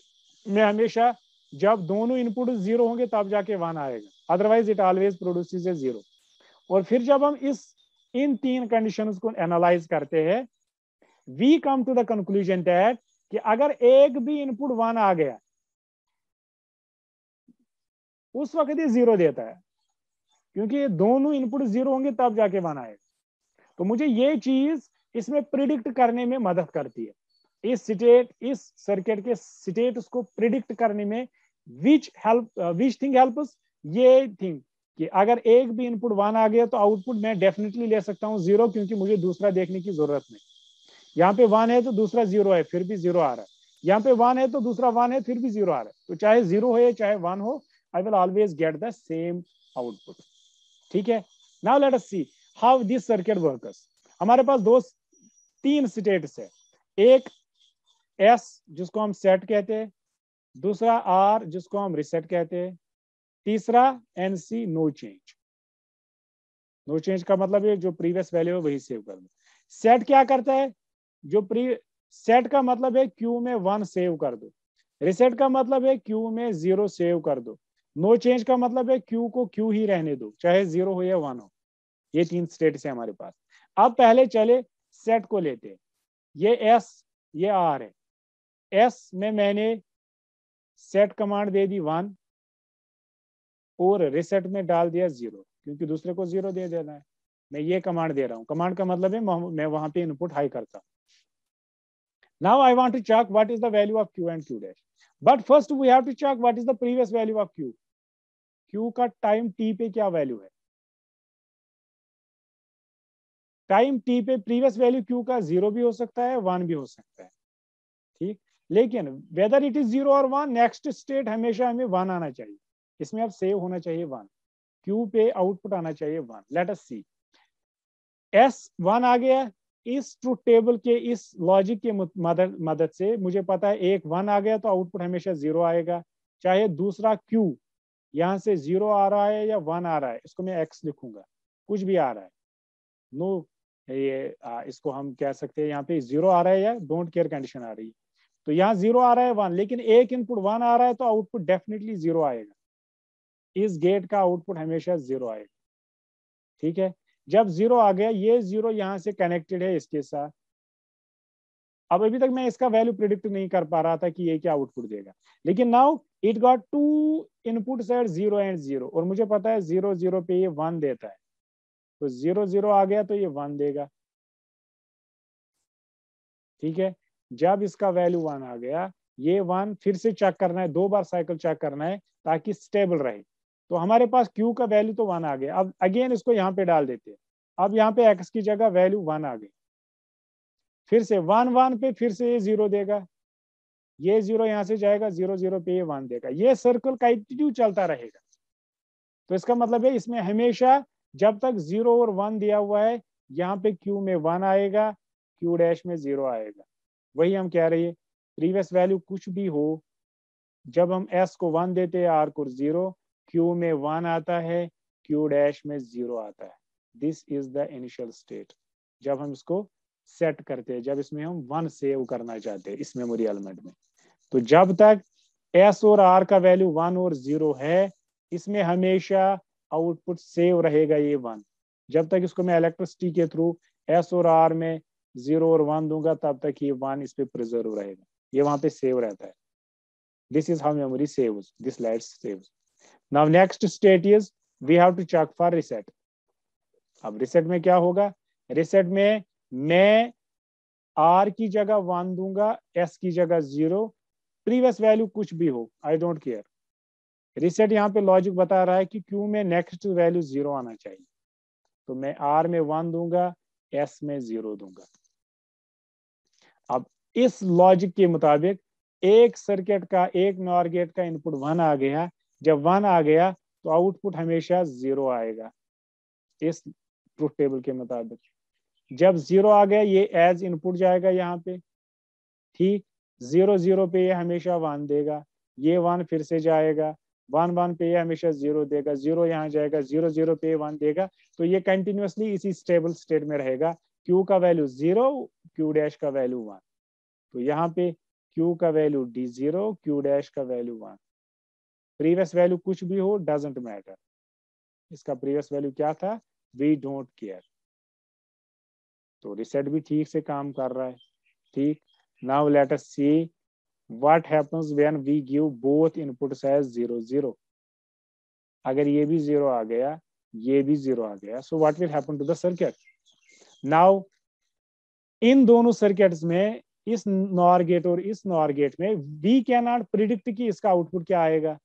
में हमेशा जब दोनों इनपुट जीरो होंगे तब जाके वन आएगा otherwise it always produce a zero और फिर जब हम इस इन तीन कंडीशंस को एनालाइज करते हैं we come to the conclusion that कि अगर एक भी इनपुट वन आ गया उस वक्त ही जीरो देता है क्योंकि दोनों इनपुट जीरो होंगे तब जाके वन आएगा तो मुझे ये चीज इसमें प्रिडिक्ट करने में मदद करती है इस स्टेट इस सर्किट के स्टेट को प्रिडिक्ट करने में which help which thing help ये थिंग कि अगर एक भी इनपुट वन आ गया तो आउटपुट मैं डेफिनेटली ले सकता हूं जीरो क्योंकि मुझे दूसरा देखने की जरूरत नहीं यहाँ पे वन है तो दूसरा जीरो है फिर भी जीरो आ रहा है यहाँ पे वन है तो दूसरा वन है फिर भी जीरो आ रहा है तो चाहे जीरो हो या चाहे वन हो I will always get the same output ठीक है now let us see how this circuit works हमारे पास दो तीन स्टेट्स है एक एस जिसको हम सेट कहते हैं दूसरा आर जिसको हम रिसेट कहते हैं तीसरा N C no change no change का मतलब ये जो प्रीवियस वैल्यू है वही सेव करना सेट क्या करता है जो प्री सेट का मतलब है क्यू में वन सेव कर दो रिसेट का मतलब है क्यू में जीरो सेव कर दो नो चेंज का मतलब है क्यू को क्यू ही रहने दो चाहे जीरो हो या वन हो ये तीन स्टेट है हमारे पास अब पहले चले सेट को लेते हैं ये एस ये आर है एस में मैंने सेट कमांड दे दी वन और रिसेट में डाल दिया जीरो क्योंकि दूसरे को जीरो दे देना है मैं ये कमांड दे रहा हूँ कमांड का मतलब है मैं वहां पे इनपुट हाई करता हूँ now I want to check what is the value of Q and Q dash but first we have to check what is the previous value of Q Q का time T पे क्या value है time T पे previous value Q का zero भी हो सकता है वन भी हो सकता है ठीक लेकिन वेदर इट इज जीरो और वन नेक्स्ट स्टेट हमेशा हमें वन आना चाहिए इसमें अब सेव होना चाहिए वन क्यू पे आउटपुट आना चाहिए one let us see S one आ गया इस ट्रूथ टेबल के इस लॉजिक के मदद मदद से मुझे पता है एक वन आ गया तो आउटपुट हमेशा जीरो आएगा चाहे दूसरा क्यू यहां से जीरो आ रहा है या वन आ रहा है इसको मैं एक्स लिखूंगा कुछ भी आ रहा है नो no, ये आ, इसको हम कह सकते हैं यहाँ पे जीरो आ रहा है या डोंट केयर कंडीशन आ रही है तो यहाँ जीरो आ रहा है वन लेकिन एक इनपुट वन आ रहा है तो आउटपुट डेफिनेटली जीरो आएगा इस गेट का आउटपुट हमेशा जीरो आएगा ठीक है जब जीरो आ गया ये जीरो यहाँ से कनेक्टेड है इसके साथ अब अभी तक मैं इसका वैल्यू प्रिडिक्ट नहीं कर पा रहा था कि ये क्या आउटपुट देगा लेकिन now it got to input at zero and zero और मुझे पता है जीरो जीरो पे ये वन देता है तो जीरो जीरो आ गया तो ये वन देगा ठीक है जब इसका वैल्यू वन आ गया ये वन फिर से चेक करना है दो बार साइकिल चेक करना है ताकि स्टेबल रहे तो हमारे पास क्यू का वैल्यू तो वन आ गया अब अगेन इसको यहाँ पे डाल देते हैं अब यहाँ पे एक्स की जगह वैल्यू वन आ गई फिर से वन वन पे फिर से ये जीरो देगा ये जीरो यहाँ से जाएगा जीरो जीरो पे ये वन देगा ये सर्कल कंटिन्यू चलता रहेगा तो इसका मतलब है इसमें हमेशा जब तक जीरो और वन दिया हुआ है यहाँ पे क्यू में वन आएगा क्यू डैश में जीरो आएगा वही हम कह रहे हैं प्रीवियस वैल्यू कुछ भी हो जब हम एस को वन देते हैं आर को जीरो क्यू में वन आता है क्यू डैश में जीरो आता है this is the initial state जब हम इसको सेट करते हैं जब इसमें हम वन सेव करना चाहते हैं इस मेमोरी एलिमेंट में तो जब तक एस और आर का वैल्यू वन और जीरो है इसमें हमेशा आउटपुट सेव रहेगा ये वन जब तक इसको मैं इलेक्ट्रिसिटी के थ्रू एस और आर में जीरो और वन दूंगा तब तक ये वन इस पर प्रिजर्व रहेगा ये वहां पे सेव रहता है this is how memory save this light saves now next state is we have to check for reset अब रिसेट में क्या होगा रिसेट में मैं आर की जगह वन दूंगा एस की जगह जीरो प्रीवियस वैल्यू कुछ भी हो आई डोंट केयर रिसेट यहाँ पे लॉजिक बता रहा है कि क्यू में नेक्स्ट वैल्यू जीरो आना चाहिए तो मैं आर में वन दूंगा एस में जीरो दूंगा अब इस लॉजिक के मुताबिक एक सर्किट का एक नॉर गेट का इनपुट वन आ गया जब वन आ गया तो आउटपुट हमेशा जीरो आएगा इस ट्रूथ टेबल के मुताबिक जब जीरो आ गया ये एज इनपुट जाएगा यहाँ पे ठीक जीरो जीरो पे ये हमेशा वन देगा ये वन फिर से जाएगा वन वन पे ये हमेशा जीरो देगा जीरो यहाँ जाएगा जीरो जीरो पे वन देगा तो ये कंटिन्यूसली इसी स्टेबल स्टेट में रहेगा क्यू का वैल्यू जीरो क्यू डैश का वैल्यू वन तो यहाँ पे क्यू का value D zero Q dash का वैल्यू वन प्रीवियस वैल्यू कुछ भी हो डजेंट मैटर इसका प्रीवियस वैल्यू क्या था वी डोंट केयर तो रिसेट भी ठीक से काम कर रहा है ठीक now let us see what happens when we give both inputs as zero zero अगर ये भी जीरो आ गया ये भी जीरो आ गया so what will happen to the circuit now इन दोनों सर्किट्स में इस नॉर गेट और इस नॉर गेट में वी कैन नॉट प्रिडिक्ट कि इसका आउटपुट क्या आएगा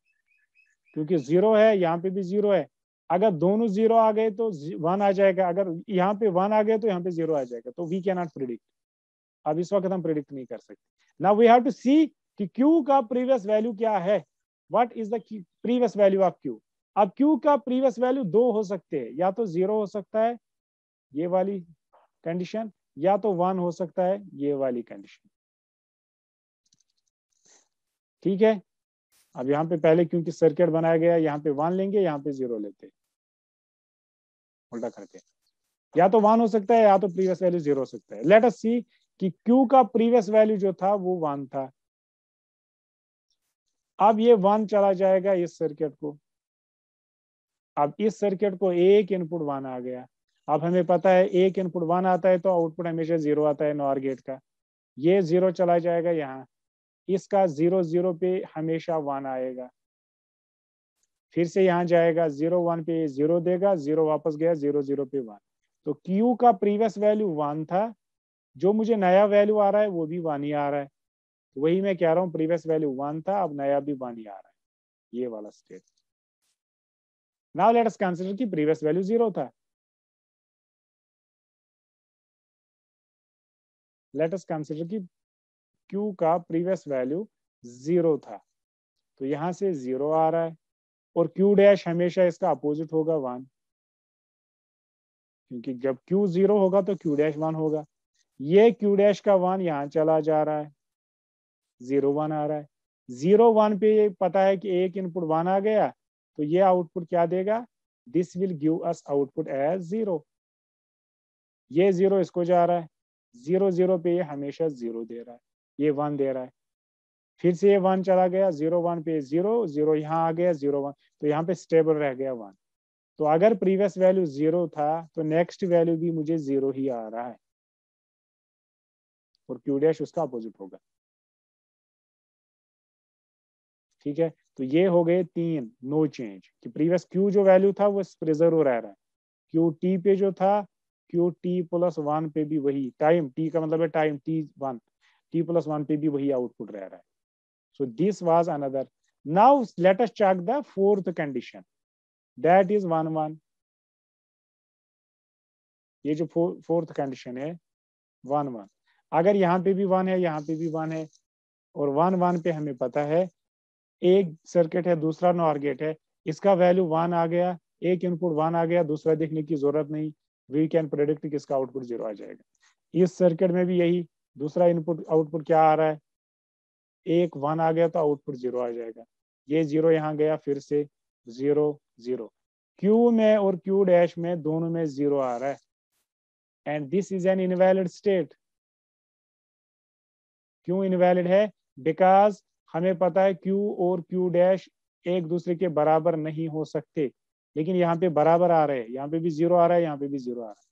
क्योंकि जीरो है यहाँ पे भी जीरो है अगर दोनों जीरो आ गए तो वन आ जाएगा अगर यहाँ पे वन आ गए तो यहाँ पे जीरो आ जाएगा तो वी कैन नॉट प्रिडिक्ट अब इस वक्त हम प्रिडिक्ट नहीं कर सकते now we have to see कि क्यू का प्रीवियस वैल्यू क्या है what is the previous value of Q अब क्यू का प्रीवियस वैल्यू दो हो सकते हैं या तो जीरो हो सकता है ये वाली कंडीशन या तो वन हो सकता है ये वाली कंडीशन ठीक है अब यहाँ पे पहले क्योंकि सर्किट बनाया गया यहाँ पे वन लेंगे यहाँ पे जीरो लेते उल्टा करके या तो वन हो सकता है या तो प्रीवियस वैल्यू जीरो हो सकता है लेट अस सी कि क्यू का प्रीवियस वैल्यू जो था वो वन था अब ये वन चला जाएगा इस सर्किट को अब इस सर्किट को एक इनपुट वन आ गया अब हमें पता है एक इनपुट वन आता है तो आउटपुट हमेशा जीरो आता है नॉर गेट का ये जीरो चला जाएगा यहाँ इसका जीरो जीरो पे हमेशा वन आएगा फिर से यहाँ जाएगा जीरो वन पे जीरो देगा जीरो वापस गया जीरो जीरो पे वन तो Q का प्रीवियस वैल्यू वन था जो मुझे नया वैल्यू आ रहा है वो भी वन ही आ रहा है तो वही मैं कह रहा हूँ प्रीवियस वैल्यू वन था अब नया भी वन ही आ रहा है ये वाला state now let us consider कि प्रीवियस वैल्यू जीरो था लेट अस कंसीडर कि क्यू का प्रीवियस वैल्यू जीरो था तो यहां से जीरो आ रहा है और क्यू डैश हमेशा इसका अपोजिट होगा वन क्योंकि जब क्यू जीरो होगा तो क्यू डैश वन होगा ये क्यू डैश का वन यहाँ चला जा रहा है जीरो वन आ रहा है जीरो वन पे ये पता है कि एक इनपुट वन आ गया तो ये आउटपुट क्या देगा this will give us output as zero ये जीरो इसको जा रहा है जीरो जीरो पे ये हमेशा जीरो दे रहा है ये वन दे रहा है फिर से ये वन चला गया जीरो वन पे जीरो जीरो यहाँ आ गया जीरो वन तो यहाँ पे स्टेबल रह गया वन तो अगर प्रीवियस वैल्यू जीरो था तो नेक्स्ट वैल्यू भी मुझे जीरो ही आ रहा है और क्यू डैश उसका अपोजिट होगा ठीक है तो ये हो गए तीन नो चेंज कि प्रीवियस क्यू जो वैल्यू था वो प्रिजर्व रह रहा है क्यू टी पे जो था क्यू टी प्लस वन पे भी वही टाइम टी का मतलब है time T one T plus one पे भी वही आउटपुट रह रहा है so this was another now let us check the fourth condition that is one one ये जो फोर्थ कंडीशन है वन वन अगर यहाँ पे भी वन है यहाँ पे भी वन है और वन वन पे हमें पता है एक सर्किट है दूसरा नॉर गेट है इसका वैल्यू वन आ गया एक इनपुट वन आ गया दूसरा देखने की जरूरत नहीं वी कैन प्रोडिक्ट किसका आउटपुट जीरो आ जाएगा इस सर्किट में भी यही दूसरा इनपुट आउटपुट क्या आ रहा है एक वन आ गया तो आउटपुट जीरो आ जाएगा ये जीरो यहाँ गया फिर से जीरो जीरो क्यू में और क्यू डैश में दोनों में जीरो आ रहा है and this is an invalid state क्यों इनवैलिड है बिकॉज हमें पता है क्यू और क्यू डैश एक दूसरे के बराबर नहीं हो सकते लेकिन यहाँ पे बराबर आ रहे हैं यहाँ पे भी जीरो आ रहा है यहाँ पे भी जीरो आ रहा है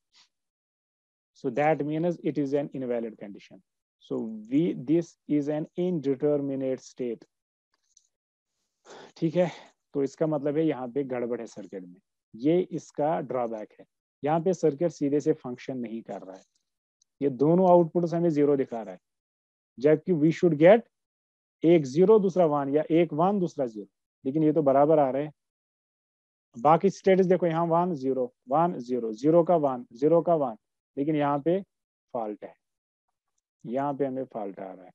So that means it is an invalid condition. So we, this is an indeterminate state. ठीक है तो इसका मतलब है यहाँ पे गड़बड़ है सर्किट में ये इसका ड्रॉबैक है यहाँ पे सर्किट सीधे से फंक्शन नहीं कर रहा है ये दोनों आउटपुट हमें जीरो दिखा रहा है जबकि वी शुड गेट एक जीरो दूसरा वन या एक वन दूसरा जीरो लेकिन ये तो बराबर आ रहे हैं बाकी स्टेटस देखो यहाँ one zero one zero zero का वन जीरो का वन लेकिन यहाँ पे फॉल्ट है यहाँ पे हमें फॉल्ट आ रहा है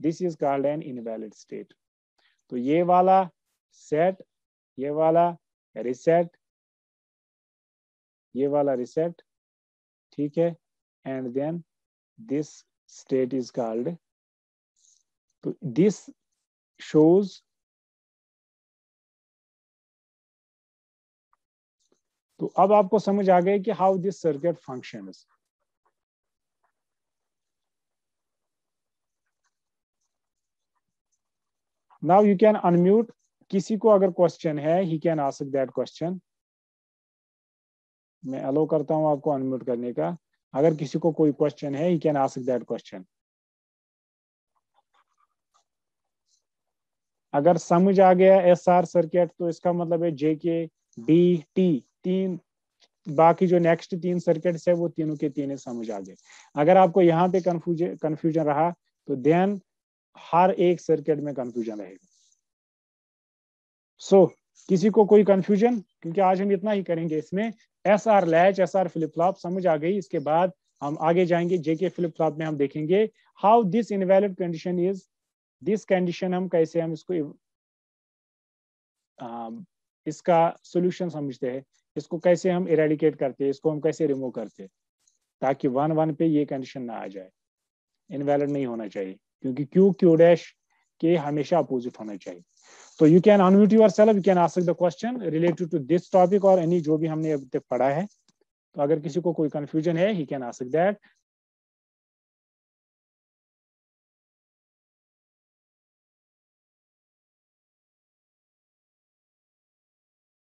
this is called an invalid state तो ये वाला सेट ये वाला रिसेट ये वाला रिसेट ठीक है and then this state is called तो दिस शोज तो अब आपको समझ आ गया कि how this circuit function now you can unmute किसी को अगर क्वेश्चन है he can ask that question मैं अलो करता हूं आपको अनम्यूट करने का अगर किसी को कोई क्वेश्चन है he can ask that question अगर समझ आ गया एस आर सर्किट तो इसका मतलब है जे के डी टी तीन बाकी जो नेक्स्ट तीन सर्किट्स है वो तीनों के तीन समझ आ गए अगर आपको यहाँ पे कंफ्यूजन कंफ्यूजन रहा तो देन हर एक सर्किट में कंफ्यूजन रहेगा सो so, किसी को कोई कंफ्यूजन क्योंकि आज हम इतना ही करेंगे इसमें S R latch S R flip flop समझ आ गई इसके बाद हम आगे जाएंगे जेके फ्लिप फ्लॉप में हम देखेंगे how this invalid condition is this condition हम कैसे हम इसको आ, इसका सोल्यूशन समझते हैं इसको कैसे हम इरेडिकेट करते हैं इसको हम कैसे रिमूव करते हैं ताकि वन वन पे ये कंडीशन ना आ जाए इनवैलिड नहीं होना चाहिए क्योंकि क्यू क्यू डैश के हमेशा अपोजिट होना चाहिए तो you can unmute yourself you can ask the question related to this topic और एनी जो भी हमने अब तक पढ़ा है तो अगर किसी को कोई कंफ्यूजन है ही कैन आस्क दैट